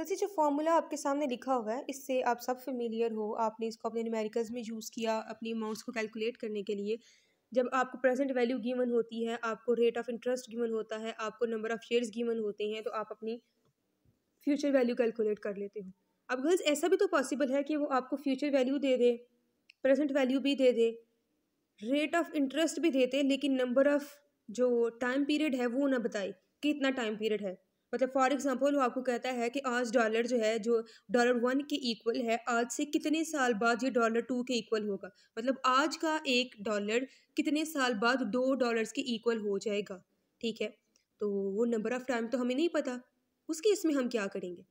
गलती जो फॉर्मूला आपके सामने लिखा हुआ है इससे आप सब फेमिलियर हो आपने इसको अपने न्यूमेरिकल्स में यूज़ किया अपनी अमाउंट्स को कैलकुलेट करने के लिए जब आपको प्रेजेंट वैल्यू गिवन होती है आपको रेट ऑफ इंटरेस्ट गिवन होता है आपको नंबर ऑफ़ शेयर्स गिवन होते हैं तो आप अपनी फ्यूचर वैल्यू कैलकुलेट कर लेते हो अब गर्ल्स ऐसा भी तो पॉसिबल है कि वो आपको फ्यूचर वैल्यू दे दे प्रेजेंट वैल्यू भी दे दे रेट ऑफ इंटरेस्ट भी देते लेकिन नंबर ऑफ़ जो टाइम पीरियड है वो ना बताए कि इतना टाइम पीरियड है मतलब फॉर एग्जांपल वो आपको कहता है कि आज डॉलर जो है जो डॉलर वन के इक्वल है आज से कितने साल बाद ये डॉलर टू के इक्वल होगा मतलब आज का एक डॉलर कितने साल बाद दो डॉलर्स के इक्वल हो जाएगा ठीक है तो वो नंबर ऑफ़ टाइम तो हमें नहीं पता उसके इसमें हम क्या करेंगे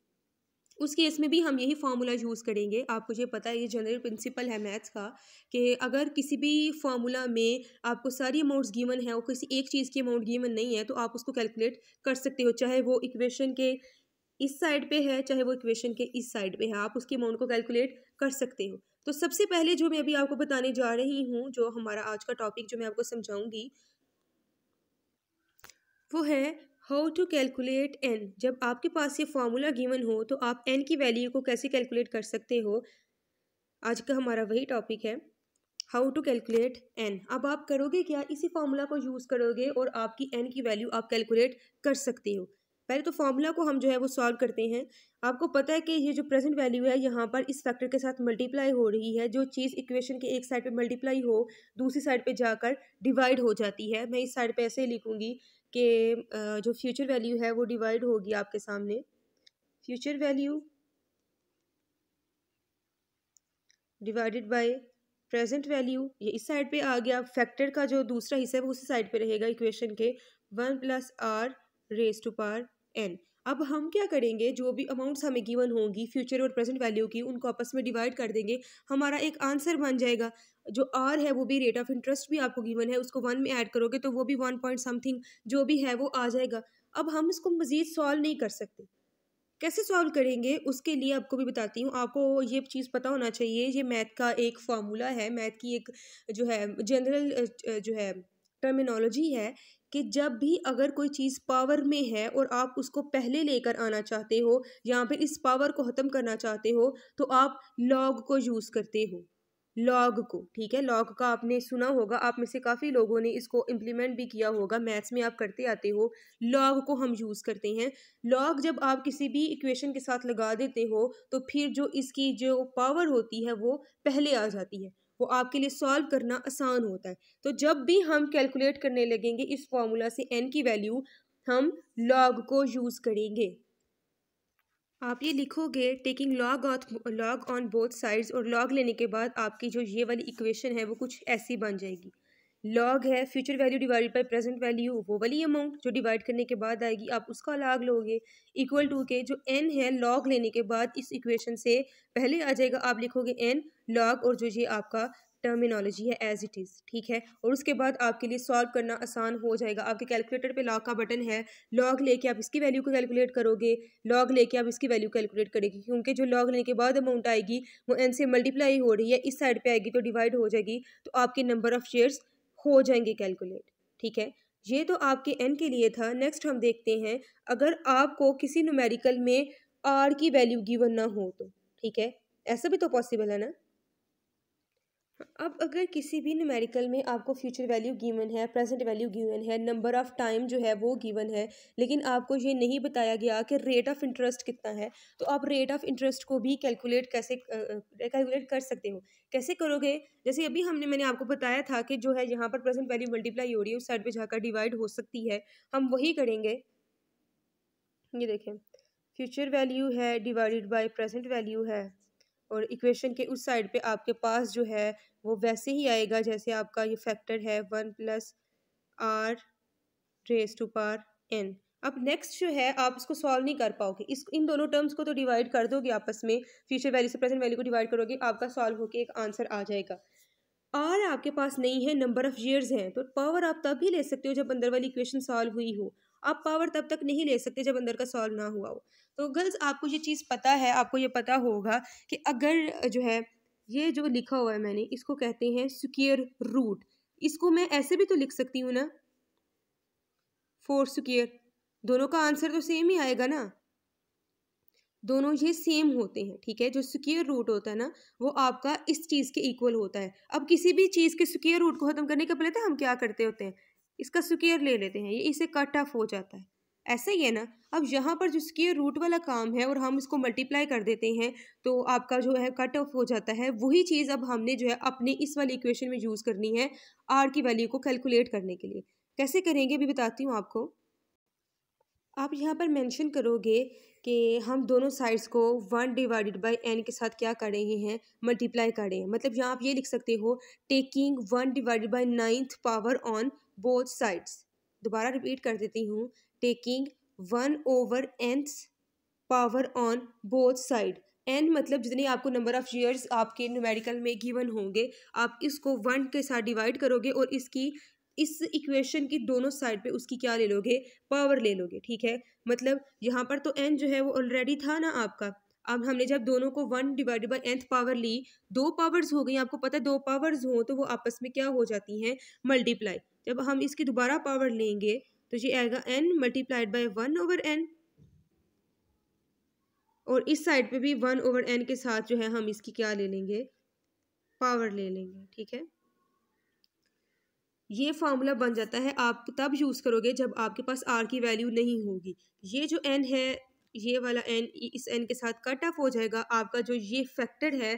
उस केस में भी हम यही फार्मूला यूज़ करेंगे आपको ये पता है ये जनरल प्रिंसिपल है मैथ्स का कि अगर किसी भी फार्मूला में आपको सारी अमाउंट्स गिवन है और किसी एक चीज़ की अमाउंट गिवन नहीं है तो आप उसको कैलकुलेट कर सकते हो चाहे वो इक्वेशन के इस साइड पे है चाहे वो इक्वेशन के इस साइड पे है आप उसके अमाउंट को कैलकुलेट कर सकते हो तो सबसे पहले जो मैं अभी आपको बताने जा रही हूँ जो हमारा आज का टॉपिक जो मैं आपको समझाऊंगी वो है हाउ टू कैलकुलेट एन जब आपके पास ये फार्मूला गिवन हो तो आप एन की वैल्यू को कैसे कैलकुलेट कर सकते हो आज का हमारा वही टॉपिक है हाउ टू कैलकुलेट एन अब आप करोगे क्या इसी फार्मूला को यूज़ करोगे और आपकी एन की वैल्यू आप कैलकुलेट कर सकते हो पहले तो फार्मूला को हम जो है वो सॉल्व करते हैं आपको पता है कि ये जो प्रेजेंट वैल्यू है यहाँ पर इस फैक्टर के साथ मल्टीप्लाई हो रही है जो चीज़ इक्वेशन के एक साइड पे मल्टीप्लाई हो दूसरी साइड पे जाकर डिवाइड हो जाती है मैं इस साइड पे ऐसे लिखूँगी के जो फ्यूचर वैल्यू है वो डिवाइड होगी आपके सामने future value divided by present value ये इस साइड पे आ गया फैक्टर का जो दूसरा हिस्सा है वो उसी साइड पे रहेगा इक्वेशन के one plus r raise to power n अब हम क्या करेंगे जो भी अमाउंट्स हमें गिवन होंगी फ्यूचर और प्रेजेंट वैल्यू की उनको आपस में डिवाइड कर देंगे हमारा एक आंसर बन जाएगा जो आर है वो भी रेट ऑफ इंटरेस्ट भी आपको गिवन है उसको वन में ऐड करोगे तो वो भी वन पॉइंट समथिंग जो भी है वो आ जाएगा अब हम इसको मज़ीद सॉल्व नहीं कर सकते कैसे सॉल्व करेंगे उसके लिए आपको भी बताती हूँ आपको ये चीज़ पता होना चाहिए ये मैथ का एक फार्मूला है मैथ की एक जो है जनरल जो है टर्मिनोलॉजी है कि जब भी अगर कोई चीज़ पावर में है और आप उसको पहले लेकर आना चाहते हो या फिर इस पावर को ख़त्म करना चाहते हो तो आप लॉग को यूज़ करते हो लॉग को ठीक है लॉग का आपने सुना होगा आप में से काफ़ी लोगों ने इसको इम्प्लीमेंट भी किया होगा मैथ्स में आप करते आते हो लॉग को हम यूज़ करते हैं लॉग जब आप किसी भी इक्वेशन के साथ लगा देते हो तो फिर जो इसकी जो पावर होती है वो पहले आ जाती है वो आपके लिए सॉल्व करना आसान होता है तो जब भी हम कैलकुलेट करने लगेंगे इस फॉर्मूला से एन की वैल्यू हम लॉग को यूज़ करेंगे आप ये लिखोगे taking log of log on both sides और लॉग लेने के बाद आपकी जो ये वाली इक्वेशन है वो कुछ ऐसी बन जाएगी लॉग है future value divide by present value वो वाली अमाउंट जो डिवाइड करने के बाद आएगी आप उसका लॉग लोगे इक्वल टू के जो एन है लॉग लेने के बाद इस इक्वेशन से पहले आ जाएगा आप लिखोगे एन लॉग और जो ये आपका टर्मिनोलॉजी है एज इट इज़ ठीक है और उसके बाद आपके लिए सॉल्व करना आसान हो जाएगा आपके कैलकुलेटर पे लॉग का बटन है लॉग लेके आप इसकी वैल्यू को कैलकुलेट करोगे लॉग लेके आप इसकी वैल्यू कैलकुलेट करेगी क्योंकि जो लॉग लेने के बाद अमाउंट आएगी वो एन से मल्टीप्लाई हो रही है इस साइड पर आएगी तो डिवाइड हो जाएगी तो आपके नंबर ऑफ़ शेयर्स हो जाएंगे कैलकुलेट ठीक है ये तो आपके एन के लिए था नेक्स्ट हम देखते हैं अगर आपको किसी नुमेरिकल में आर की वैल्यू गिवन ना हो तो ठीक है ऐसा भी तो पॉसिबल है ना अब अगर किसी भी न्यूमेरिकल में आपको फ्यूचर वैल्यू गिवन है प्रेजेंट वैल्यू गिवन है नंबर ऑफ़ टाइम जो है वो गिवन है लेकिन आपको ये नहीं बताया गया कि रेट ऑफ़ इंटरेस्ट कितना है तो आप रेट ऑफ़ इंटरेस्ट को भी कैलकुलेट कैसे कैलकुलेट कर सकते हो कैसे करोगे जैसे अभी हमने मैंने आपको बताया था कि जो है यहाँ पर प्रेजेंट वैल्यू मल्टीप्लाई हो रही है उस साइड पर जाकर डिवाइड हो सकती है हम वही करेंगे ये देखें फ्यूचर वैल्यू है डिवाइडेड बाई प्रेजेंट वैल्यू है और इक्वेशन के उस साइड पे आपके पास जो है वो वैसे ही आएगा जैसे आपका ये फैक्टर है one plus r raise to power n अब नेक्स्ट जो है आप इसको सॉल्व नहीं कर पाओगे इस इन दोनों टर्म्स को तो डिवाइड कर दोगे आपस में फ्यूचर वैल्यू से प्रेजेंट वैल्यू को डिवाइड करोगे आपका सॉल्व होकर एक आंसर आ जाएगा आर आपके पास नहीं है नंबर ऑफ ईयर्स हैं तो पावर आप तब ही ले सकते हो जब अंदर वाली इक्वेशन सॉल्व हुई हो आप पावर तब तक नहीं ले सकते जब अंदर का सॉल्व ना हुआ हो तो गर्ल्स आपको ये चीज़ पता है आपको ये पता होगा कि अगर जो है ये जो लिखा हुआ है मैंने इसको कहते हैं सिक्योर रूट इसको मैं ऐसे भी तो लिख सकती हूँ ना फोर सिक्योर दोनों का आंसर तो सेम ही आएगा ना दोनों ये सेम होते हैं ठीक है जो सिक्योर रूट होता है ना वो आपका इस चीज़ के इक्वल होता है अब किसी भी चीज़ के सिक्योर रूट को ख़त्म करने के पहले तो हम क्या करते होते हैं इसका स्क्वेयर ले लेते हैं ये इसे कट ऑफ हो जाता है ऐसा ही है ना अब यहाँ पर जो स्केयर रूट वाला काम है और हम इसको मल्टीप्लाई कर देते हैं तो आपका जो है कट ऑफ हो जाता है वही चीज़ अब हमने जो है अपने इस वाली इक्वेशन में यूज़ करनी है आर की वैल्यू को कैलकुलेट करने के लिए कैसे करेंगे भी बताती हूँ आपको आप यहाँ पर मेंशन करोगे कि हम दोनों साइड्स को वन डिवाइडेड बाय एन के साथ क्या कर रहे हैं मल्टीप्लाई कर रहे हैं मतलब यहाँ आप ये लिख सकते हो taking one divided by ninth power on both sides दोबारा रिपीट कर देती हूँ taking one over nth power on both side n मतलब जितने आपको नंबर ऑफ़ ईयर्स आपके न्यूमेरिकल में गिवन होंगे आप इसको वन के साथ डिवाइड करोगे और इसकी इस इक्वेशन की दोनों साइड पे उसकी क्या ले लोगे पावर ले लोगे ठीक है मतलब यहाँ पर तो एन जो है वो ऑलरेडी था ना आपका अब हमने जब दोनों को one divided by nth power ली दो पावर्स हो गई आपको पता है दो पावर्स हों तो वो आपस में क्या हो जाती हैं मल्टीप्लाई जब हम इसकी दोबारा पावर लेंगे तो ये आएगा n multiplied by one over n और इस साइड पे भी वन ओवर एन के साथ जो है हम इसकी क्या ले लेंगे पावर ले लेंगे ठीक है ये फार्मूला बन जाता है आप तब यूज़ करोगे जब आपके पास आर की वैल्यू नहीं होगी ये जो एन है ये वाला एन इस एन के साथ कट ऑफ हो जाएगा आपका जो ये फैक्टर है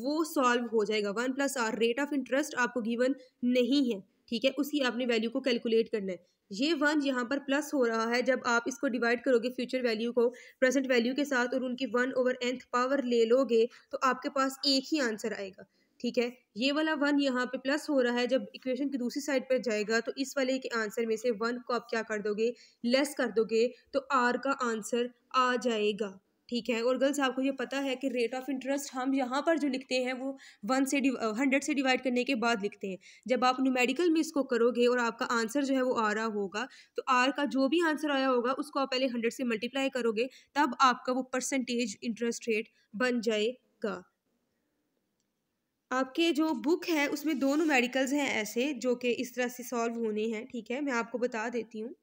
वो सॉल्व हो जाएगा one plus r rate of interest आपको गिवन नहीं है ठीक है उसकी आपने वैल्यू को कैलकुलेट करना है ये वन यहाँ पर प्लस हो रहा है जब आप इसको डिवाइड करोगे फ्यूचर वैल्यू को प्रेजेंट वैल्यू के साथ और उनकी वन ओवर एंथ पावर ले लोगे तो आपके पास एक ही आंसर आएगा ठीक है ये वाला वन यहाँ पे प्लस हो रहा है जब इक्वेशन की दूसरी साइड पर जाएगा तो इस वाले के आंसर में से वन को आप क्या कर दोगे लेस कर दोगे तो आर का आंसर आ जाएगा ठीक है और गर्ल्स आपको ये पता है कि रेट ऑफ इंटरेस्ट हम यहाँ पर जो लिखते हैं वो वन से हंड्रेड से डिवाइड करने के बाद लिखते हैं जब आप न्यूमेडिकल में इसको करोगे और आपका आंसर जो है वो आ रहा होगा तो आर का जो भी आंसर आया होगा उसको आप पहले हंड्रेड से मल्टीप्लाई करोगे तब आपका वो परसेंटेज इंटरेस्ट रेट बन जाएगा आपके जो बुक है उसमें दोनों मेडिकल्स हैं ऐसे जो कि इस तरह से सॉल्व होने हैं ठीक है मैं आपको बता देती हूँ